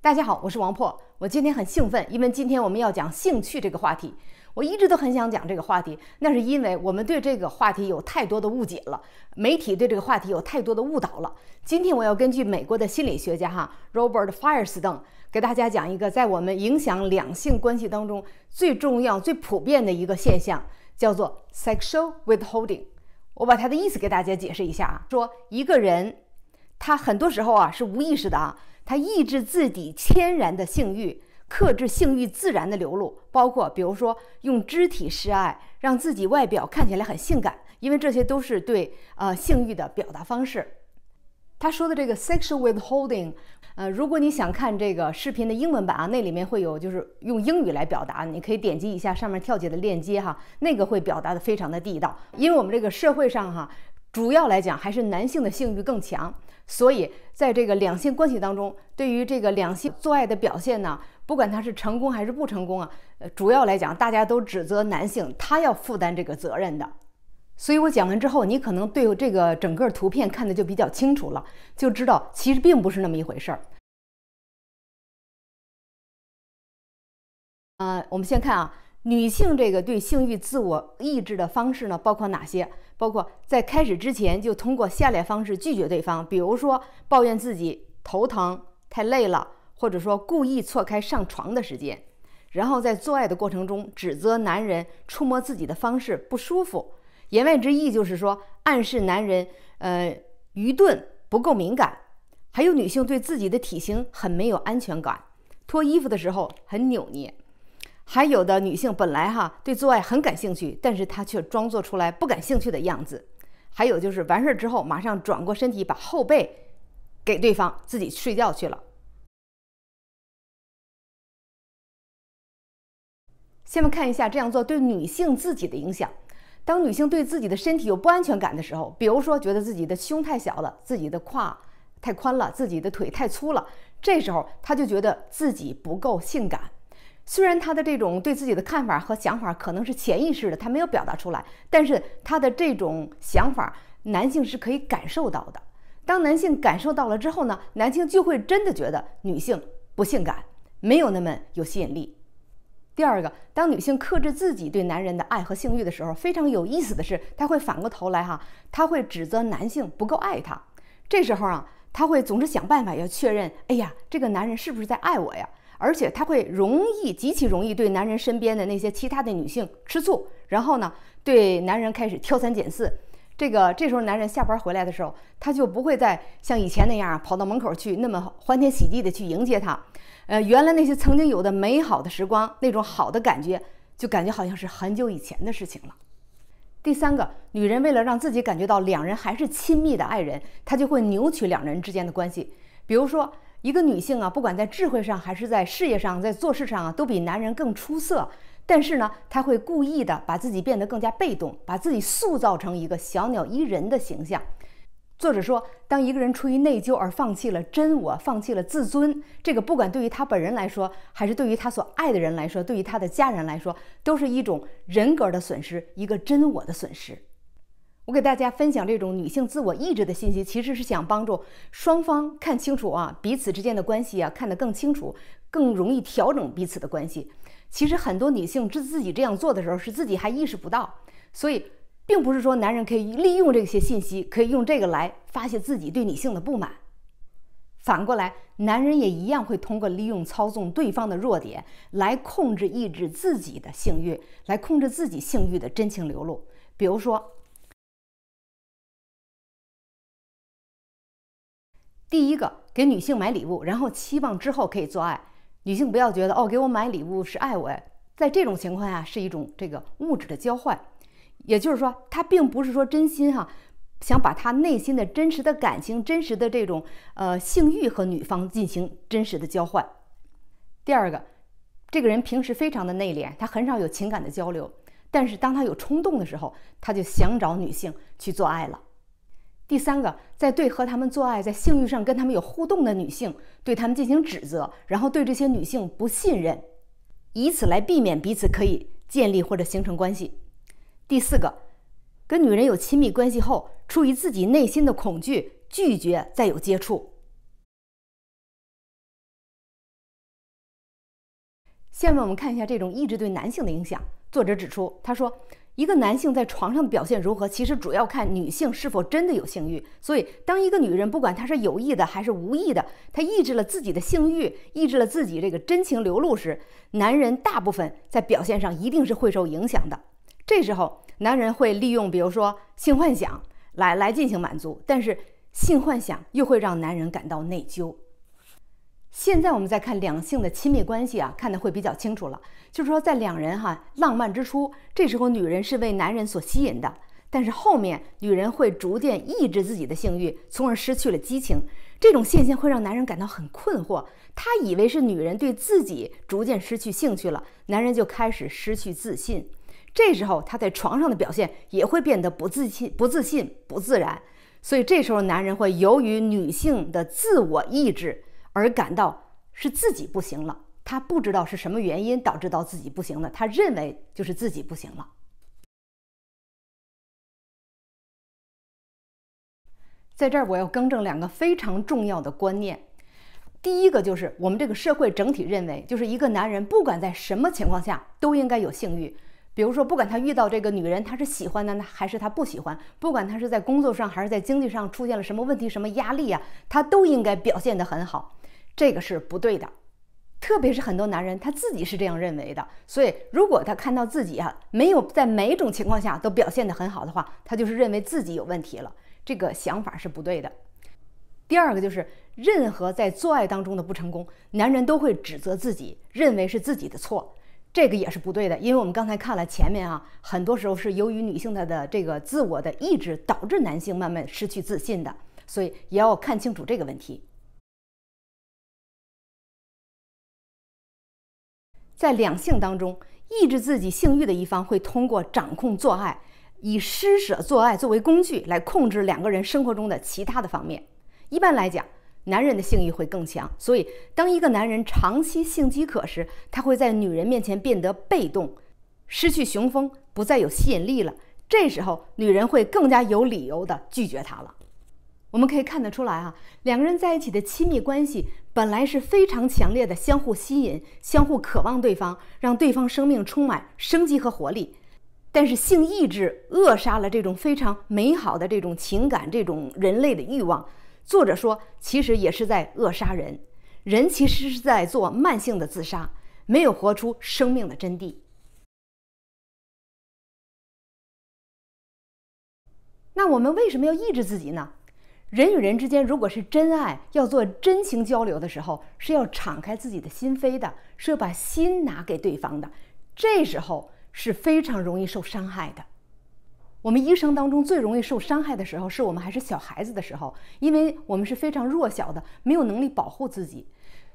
大家好，我是王破。我今天很兴奋，因为今天我们要讲兴趣这个话题。我一直都很想讲这个话题，那是因为我们对这个话题有太多的误解了，媒体对这个话题有太多的误导了。今天我要根据美国的心理学家哈 Robert Firestone 给大家讲一个在我们影响两性关系当中最重要、最普遍的一个现象，叫做 sexual withholding。我把它的意思给大家解释一下啊，说一个人。他很多时候啊是无意识的啊，他抑制自己天然的性欲，克制性欲自然的流露，包括比如说用肢体示爱，让自己外表看起来很性感，因为这些都是对呃性欲的表达方式。他说的这个 sexual withholding，呃，如果你想看这个视频的英文版啊，那里面会有就是用英语来表达，你可以点击一下上面跳姐的链接哈，那个会表达的非常的地道，因为我们这个社会上哈。主要来讲还是男性的性欲更强，所以在这个两性关系当中，对于这个两性做爱的表现呢，不管他是成功还是不成功啊，呃，主要来讲大家都指责男性他要负担这个责任的。所以我讲完之后，你可能对这个整个图片看的就比较清楚了，就知道其实并不是那么一回事儿。啊，我们先看啊。女性这个对性欲自我抑制的方式呢，包括哪些？包括在开始之前就通过下列方式拒绝对方，比如说抱怨自己头疼、太累了，或者说故意错开上床的时间，然后在做爱的过程中指责男人触摸自己的方式不舒服，言外之意就是说暗示男人呃愚钝不够敏感。还有女性对自己的体型很没有安全感，脱衣服的时候很扭捏。还有的女性本来哈对做爱很感兴趣，但是她却装作出来不感兴趣的样子。还有就是完事儿之后马上转过身体，把后背给对方，自己睡觉去了。下面看一下这样做对女性自己的影响。当女性对自己的身体有不安全感的时候，比如说觉得自己的胸太小了，自己的胯太宽了，自己的腿太粗了，这时候她就觉得自己不够性感。虽然他的这种对自己的看法和想法可能是潜意识的，他没有表达出来，但是他的这种想法，男性是可以感受到的。当男性感受到了之后呢，男性就会真的觉得女性不性感，没有那么有吸引力。第二个，当女性克制自己对男人的爱和性欲的时候，非常有意思的是，他会反过头来哈，他会指责男性不够爱他。这时候啊，他会总是想办法要确认，哎呀，这个男人是不是在爱我呀？而且他会容易极其容易对男人身边的那些其他的女性吃醋，然后呢，对男人开始挑三拣四。这个这时候男人下班回来的时候，他就不会再像以前那样跑到门口去那么欢天喜地的去迎接他。呃，原来那些曾经有的美好的时光，那种好的感觉，就感觉好像是很久以前的事情了。第三个，女人为了让自己感觉到两人还是亲密的爱人，她就会扭曲两人之间的关系，比如说。一个女性啊，不管在智慧上还是在事业上，在做事上啊，都比男人更出色。但是呢，她会故意的把自己变得更加被动，把自己塑造成一个小鸟依人的形象。作者说，当一个人出于内疚而放弃了真我，放弃了自尊，这个不管对于他本人来说，还是对于他所爱的人来说，对于他的家人来说，都是一种人格的损失，一个真我的损失。我给大家分享这种女性自我抑制的信息，其实是想帮助双方看清楚啊彼此之间的关系啊看得更清楚，更容易调整彼此的关系。其实很多女性自自己这样做的时候，是自己还意识不到。所以，并不是说男人可以利用这些信息，可以用这个来发泄自己对女性的不满。反过来，男人也一样会通过利用操纵对方的弱点来控制抑制自己的性欲，来控制自己性欲的真情流露。比如说。第一个，给女性买礼物，然后期望之后可以做爱。女性不要觉得哦，给我买礼物是爱我。哎，在这种情况下，是一种这个物质的交换，也就是说，他并不是说真心哈，想把他内心的真实的感情、真实的这种呃性欲和女方进行真实的交换。第二个，这个人平时非常的内敛，他很少有情感的交流，但是当他有冲动的时候，他就想找女性去做爱了。第三个，在对和他们做爱、在性欲上跟他们有互动的女性，对他们进行指责，然后对这些女性不信任，以此来避免彼此可以建立或者形成关系。第四个，跟女人有亲密关系后，出于自己内心的恐惧，拒绝再有接触。下面我们看一下这种抑制对男性的影响。作者指出，他说。一个男性在床上的表现如何，其实主要看女性是否真的有性欲。所以，当一个女人不管她是有意的还是无意的，她抑制了自己的性欲，抑制了自己这个真情流露时，男人大部分在表现上一定是会受影响的。这时候，男人会利用比如说性幻想来来进行满足，但是性幻想又会让男人感到内疚。现在我们再看两性的亲密关系啊，看的会比较清楚了。就是说，在两人哈浪漫之初，这时候女人是为男人所吸引的，但是后面女人会逐渐抑制自己的性欲，从而失去了激情。这种现象会让男人感到很困惑，他以为是女人对自己逐渐失去兴趣了，男人就开始失去自信。这时候他在床上的表现也会变得不自信、不自信、不自然。所以这时候男人会由于女性的自我意志。而感到是自己不行了，他不知道是什么原因导致到自己不行了，他认为就是自己不行了。在这儿我要更正两个非常重要的观念，第一个就是我们这个社会整体认为，就是一个男人不管在什么情况下都应该有性欲，比如说不管他遇到这个女人他是喜欢的呢还是他不喜欢，不管他是在工作上还是在经济上出现了什么问题、什么压力啊，他都应该表现的很好。这个是不对的，特别是很多男人他自己是这样认为的。所以，如果他看到自己啊没有在每种情况下都表现得很好的话，他就是认为自己有问题了。这个想法是不对的。第二个就是，任何在做爱当中的不成功，男人都会指责自己，认为是自己的错。这个也是不对的，因为我们刚才看了前面啊，很多时候是由于女性她的这个自我的意志导致男性慢慢失去自信的，所以也要看清楚这个问题。在两性当中，抑制自己性欲的一方会通过掌控做爱，以施舍做爱作为工具来控制两个人生活中的其他的方面。一般来讲，男人的性欲会更强，所以当一个男人长期性饥渴时，他会在女人面前变得被动，失去雄风，不再有吸引力了。这时候，女人会更加有理由的拒绝他了。我们可以看得出来啊，两个人在一起的亲密关系本来是非常强烈的，相互吸引，相互渴望对方，让对方生命充满生机和活力。但是性意志扼杀了这种非常美好的这种情感，这种人类的欲望。作者说，其实也是在扼杀人，人其实是在做慢性的自杀，没有活出生命的真谛。那我们为什么要抑制自己呢？人与人之间，如果是真爱，要做真情交流的时候，是要敞开自己的心扉的，是要把心拿给对方的。这时候是非常容易受伤害的。我们一生当中最容易受伤害的时候，是我们还是小孩子的时候，因为我们是非常弱小的，没有能力保护自己。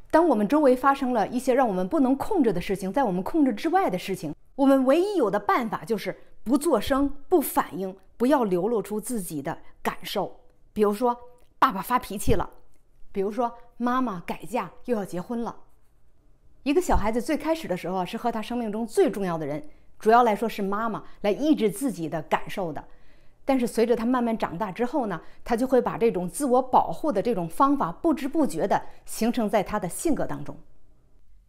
当我们周围发生了一些让我们不能控制的事情，在我们控制之外的事情，我们唯一有的办法就是不做声、不反应，不要流露出自己的感受。比如说，爸爸发脾气了；，比如说，妈妈改嫁又要结婚了。一个小孩子最开始的时候是和他生命中最重要的人，主要来说是妈妈，来抑制自己的感受的。但是随着他慢慢长大之后呢，他就会把这种自我保护的这种方法不知不觉地形成在他的性格当中。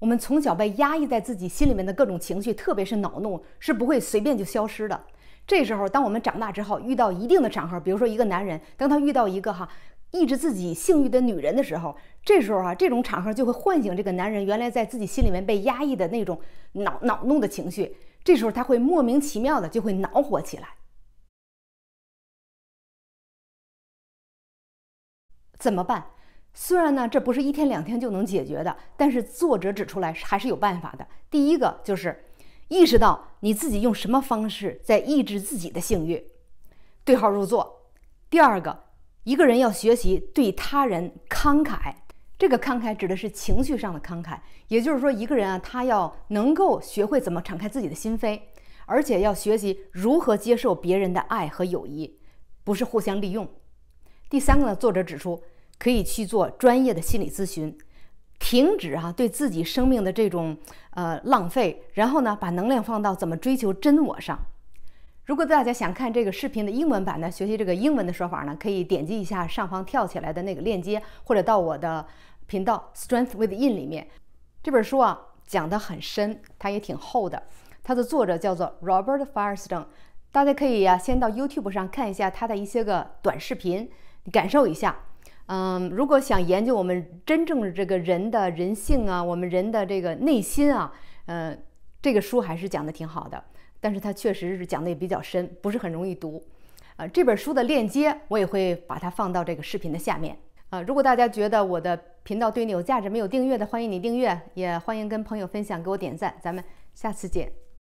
我们从小被压抑在自己心里面的各种情绪，特别是恼怒，是不会随便就消失的。这时候，当我们长大之后，遇到一定的场合，比如说一个男人，当他遇到一个哈抑制自己性欲的女人的时候，这时候哈，这种场合就会唤醒这个男人原来在自己心里面被压抑的那种恼恼怒的情绪。这时候他会莫名其妙的就会恼火起来。怎么办？虽然呢，这不是一天两天就能解决的，但是作者指出来还是有办法的。第一个就是。意识到你自己用什么方式在抑制自己的性欲，对号入座。第二个，一个人要学习对他人慷慨，这个慷慨指的是情绪上的慷慨，也就是说，一个人啊，他要能够学会怎么敞开自己的心扉，而且要学习如何接受别人的爱和友谊，不是互相利用。第三个呢，作者指出，可以去做专业的心理咨询。停止啊，对自己生命的这种呃浪费，然后呢，把能量放到怎么追求真我上。如果大家想看这个视频的英文版呢，学习这个英文的说法呢，可以点击一下上方跳起来的那个链接，或者到我的频道《Strength Within》里面。这本书啊讲得很深，它也挺厚的。它的作者叫做 Robert f i r e s t o n e 大家可以呀先到 YouTube 上看一下他的一些个短视频，感受一下。嗯，如果想研究我们真正这个人的人性啊，我们人的这个内心啊，嗯，这个书还是讲的挺好的，但是它确实是讲的也比较深，不是很容易读啊。这本书的链接我也会把它放到这个视频的下面啊。如果大家觉得我的频道对你有价值，没有订阅的，欢迎你订阅，也欢迎跟朋友分享，给我点赞。咱们下次见。